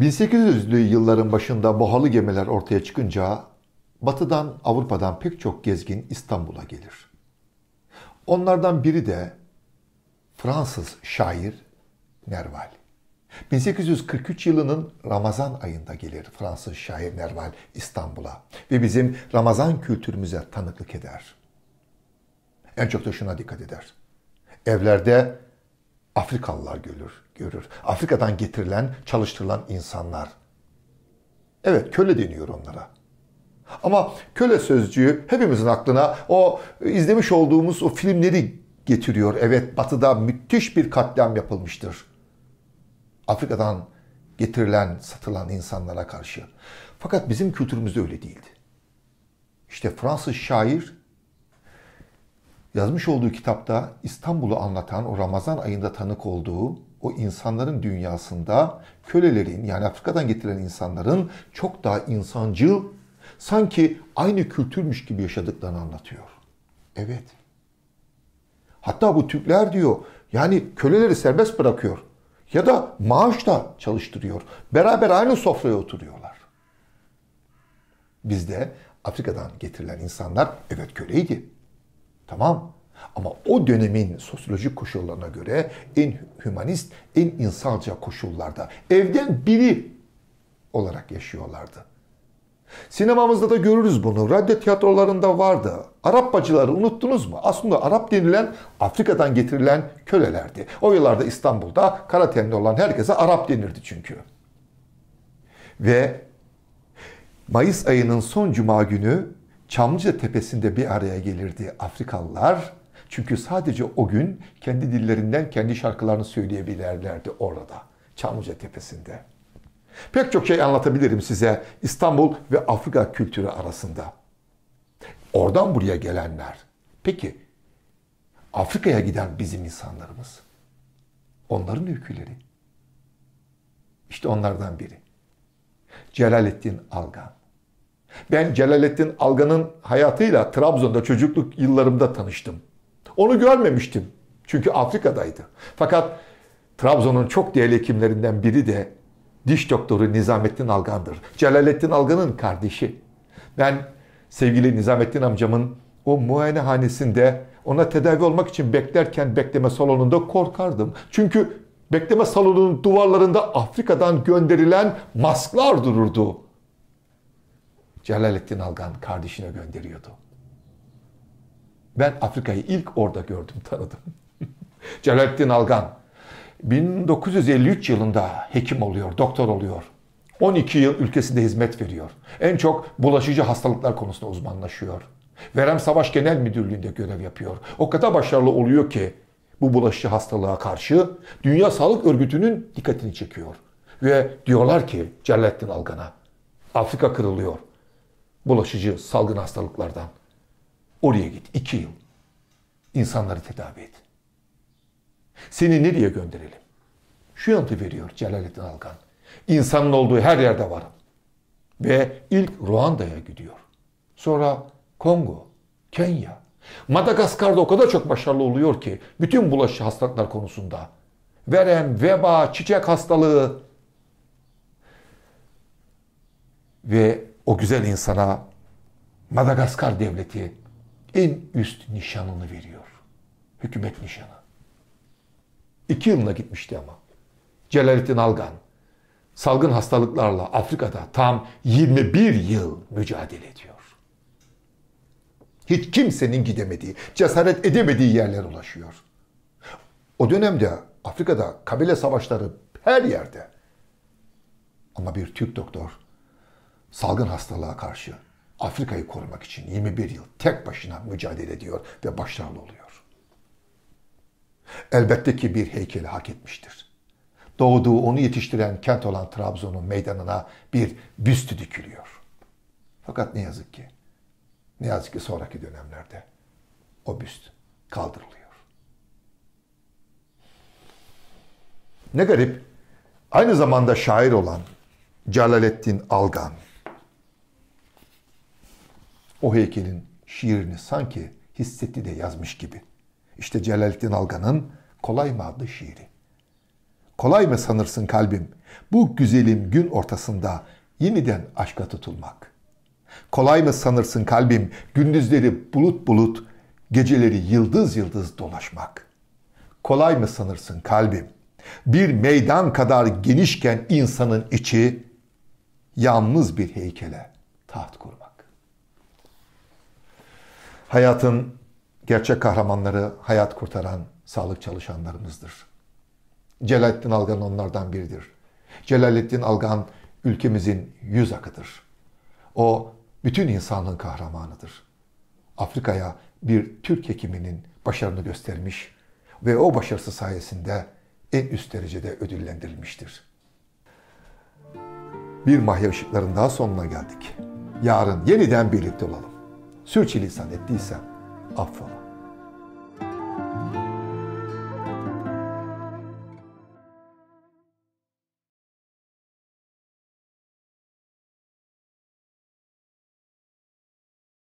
1800'lü yılların başında bahalı gemiler ortaya çıkınca Batı'dan, Avrupa'dan pek çok gezgin İstanbul'a gelir. Onlardan biri de Fransız şair Nerval. 1843 yılının Ramazan ayında gelir Fransız şair Nerval İstanbul'a ve bizim Ramazan kültürümüze tanıklık eder. En çok da şuna dikkat eder. Evlerde Afrikalılar görür görür. Afrika'dan getirilen, çalıştırılan insanlar. Evet köle deniyor onlara. Ama köle sözcüğü hepimizin aklına o izlemiş olduğumuz o filmleri getiriyor. Evet batıda müthiş bir katliam yapılmıştır. Afrika'dan getirilen, satılan insanlara karşı. Fakat bizim kültürümüzde öyle değildi. İşte Fransız şair Yazmış olduğu kitapta İstanbul'u anlatan o Ramazan ayında tanık olduğu o insanların dünyasında kölelerin yani Afrika'dan getirilen insanların çok daha insancıl sanki aynı kültürmüş gibi yaşadıklarını anlatıyor. Evet. Hatta bu Türkler diyor yani köleleri serbest bırakıyor ya da maaş da çalıştırıyor. Beraber aynı sofraya oturuyorlar. Bizde Afrika'dan getirilen insanlar evet köleydi. Tamam. Ama o dönemin sosyolojik koşullarına göre en hümanist, en insanca koşullarda evden biri olarak yaşıyorlardı. Sinemamızda da görürüz bunu. Radyo tiyatrolarında vardı. Arap bacıları unuttunuz mu? Aslında Arap denilen Afrika'dan getirilen kölelerdi. O yıllarda İstanbul'da kara tenli olan herkese Arap denirdi çünkü. Ve Mayıs ayının son cuma günü Çamlıca Tepesi'nde bir araya gelirdi Afrikalılar. Çünkü sadece o gün kendi dillerinden kendi şarkılarını söyleyebilirlerdi orada. Çamlıca Tepesi'nde. Pek çok şey anlatabilirim size İstanbul ve Afrika kültürü arasında. Oradan buraya gelenler. Peki Afrika'ya giden bizim insanlarımız. Onların öyküleri. İşte onlardan biri. Celalettin Algan. Ben Celalettin Algan'ın hayatıyla Trabzon'da çocukluk yıllarımda tanıştım. Onu görmemiştim. Çünkü Afrika'daydı. Fakat Trabzon'un çok değerli hekimlerinden biri de diş doktoru Nizamettin Algan'dır. Celalettin Algan'ın kardeşi. Ben sevgili Nizamettin amcamın o muayenehanesinde ona tedavi olmak için beklerken bekleme salonunda korkardım. Çünkü bekleme salonunun duvarlarında Afrika'dan gönderilen masklar dururdu. Celalettin Algan kardeşine gönderiyordu. Ben Afrika'yı ilk orada gördüm, tanıdım. Celalettin Algan 1953 yılında hekim oluyor, doktor oluyor. 12 yıl ülkesinde hizmet veriyor. En çok bulaşıcı hastalıklar konusunda uzmanlaşıyor. Verem Savaş Genel Müdürlüğü'nde görev yapıyor. O kadar başarılı oluyor ki bu bulaşıcı hastalığa karşı Dünya Sağlık Örgütü'nün dikkatini çekiyor. Ve diyorlar ki Celalettin Algan'a Afrika kırılıyor bulaşıcı salgın hastalıklardan. Oraya git iki yıl. İnsanları tedavi et. Seni nereye gönderelim? Şu yanıtı veriyor Celalettin Algan. İnsanın olduğu her yerde varım. Ve ilk Ruanda'ya gidiyor. Sonra Kongo, Kenya. Madagaskar'da o kadar çok başarılı oluyor ki bütün bulaşıcı hastalıklar konusunda. Verem, veba, çiçek hastalığı ve o güzel insana Madagaskar devleti en üst nişanını veriyor. Hükümet nişanı. İki yılına gitmişti ama. Celalettin Algan salgın hastalıklarla Afrika'da tam 21 yıl mücadele ediyor. Hiç kimsenin gidemediği, cesaret edemediği yerlere ulaşıyor. O dönemde Afrika'da kabile savaşları her yerde. Ama bir Türk doktor salgın hastalığa karşı Afrika'yı korumak için 21 yıl tek başına mücadele ediyor ve başarılı oluyor. Elbette ki bir heykeli hak etmiştir. Doğduğu onu yetiştiren kent olan Trabzon'un meydanına bir büstü dikiliyor. Fakat ne yazık ki, ne yazık ki sonraki dönemlerde o büst kaldırılıyor. Ne garip, aynı zamanda şair olan Celalettin Algan, o heykelin şiirini sanki hissetti de yazmış gibi. İşte Celaleddin Algan'ın Kolay mı adlı şiiri. Kolay mı sanırsın kalbim bu güzelim gün ortasında yeniden aşka tutulmak? Kolay mı sanırsın kalbim gündüzleri bulut bulut, geceleri yıldız yıldız dolaşmak? Kolay mı sanırsın kalbim bir meydan kadar genişken insanın içi yalnız bir heykele taht kurmak? hayatın gerçek kahramanları hayat kurtaran sağlık çalışanlarımızdır. Celalettin Algan onlardan biridir. Celalettin Algan ülkemizin yüz akıdır. O bütün insanlığın kahramanıdır. Afrika'ya bir Türk hekiminin başarını göstermiş ve o başarısı sayesinde en üst derecede ödüllendirilmiştir. Bir mahya ışıklarının daha sonuna geldik. Yarın yeniden birlikte olalım sürçülisan ettiysem affola.